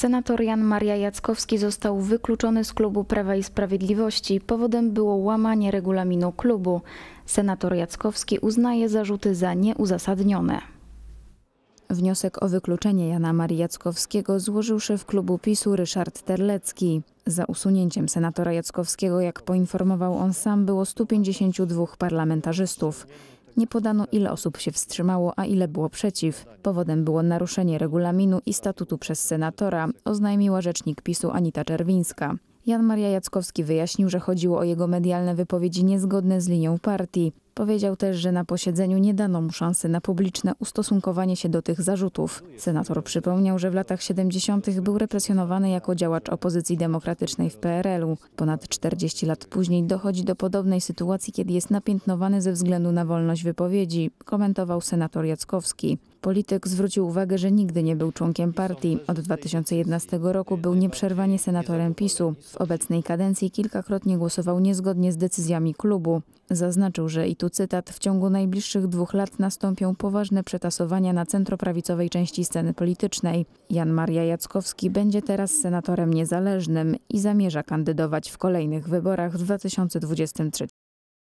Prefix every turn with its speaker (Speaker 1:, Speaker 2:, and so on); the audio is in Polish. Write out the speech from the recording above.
Speaker 1: Senator Jan Maria Jackowski został wykluczony z klubu Prawa i Sprawiedliwości. Powodem było łamanie regulaminu klubu. Senator Jackowski uznaje zarzuty za nieuzasadnione. Wniosek o wykluczenie Jana Marii Jackowskiego złożył szef klubu PiSu Ryszard Terlecki. Za usunięciem senatora Jackowskiego, jak poinformował on sam, było 152 parlamentarzystów. Nie podano, ile osób się wstrzymało, a ile było przeciw. Powodem było naruszenie regulaminu i statutu przez senatora, oznajmiła rzecznik PiSu Anita Czerwińska. Jan Maria Jackowski wyjaśnił, że chodziło o jego medialne wypowiedzi niezgodne z linią partii. Powiedział też, że na posiedzeniu nie dano mu szansy na publiczne ustosunkowanie się do tych zarzutów. Senator przypomniał, że w latach 70. był represjonowany jako działacz opozycji demokratycznej w PRL-u. Ponad 40 lat później dochodzi do podobnej sytuacji, kiedy jest napiętnowany ze względu na wolność wypowiedzi, komentował senator Jackowski. Polityk zwrócił uwagę, że nigdy nie był członkiem partii. Od 2011 roku był nieprzerwanie senatorem PiSu. W obecnej kadencji kilkakrotnie głosował niezgodnie z decyzjami klubu. Zaznaczył, że i tu cytat, w ciągu najbliższych dwóch lat nastąpią poważne przetasowania na centroprawicowej części sceny politycznej. Jan Maria Jackowski będzie teraz senatorem niezależnym i zamierza kandydować w kolejnych wyborach w 2023